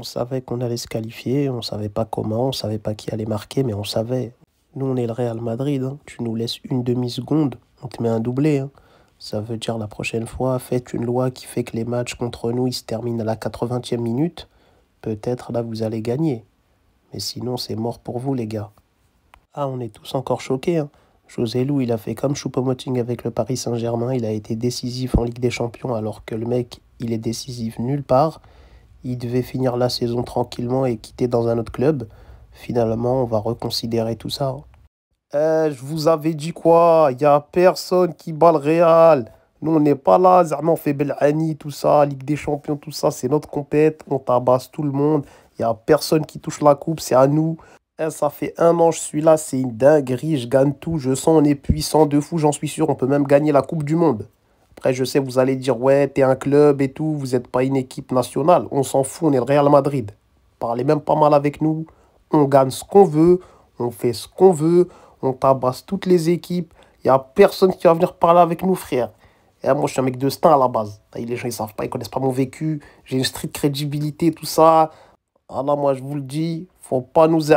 On savait qu'on allait se qualifier, on savait pas comment, on savait pas qui allait marquer, mais on savait. Nous, on est le Real Madrid. Hein. Tu nous laisses une demi-seconde, on te met un doublé. Hein. Ça veut dire la prochaine fois, faites une loi qui fait que les matchs contre nous, ils se terminent à la 80e minute. Peut-être là, vous allez gagner. Mais sinon, c'est mort pour vous, les gars. Ah, on est tous encore choqués. Hein. José Lou, il a fait comme choupo avec le Paris Saint-Germain. Il a été décisif en Ligue des Champions alors que le mec, il est décisif nulle part il devait finir la saison tranquillement et quitter dans un autre club. Finalement, on va reconsidérer tout ça. Hein. Eh, je vous avais dit quoi Il n'y a personne qui bat le Real. Nous, on n'est pas là. on fait Belani, tout ça, Ligue des Champions, tout ça. C'est notre compète. On tabasse tout le monde. Il n'y a personne qui touche la coupe. C'est à nous. Eh, ça fait un an, je suis là. C'est une dinguerie. Je gagne tout. Je sens on est puissant de fou. J'en suis sûr. On peut même gagner la Coupe du Monde. Après, je sais, vous allez dire, ouais, t'es un club et tout, vous n'êtes pas une équipe nationale. On s'en fout, on est le Real Madrid. Parlez même pas mal avec nous. On gagne ce qu'on veut, on fait ce qu'on veut, on tabasse toutes les équipes. Il n'y a personne qui va venir parler avec nous, frère. Et eh, moi, je suis un mec de Stin à la base. Les gens, ils savent pas, ils connaissent pas mon vécu. J'ai une stricte crédibilité, tout ça. Alors, ah moi, je vous le dis, faut pas nous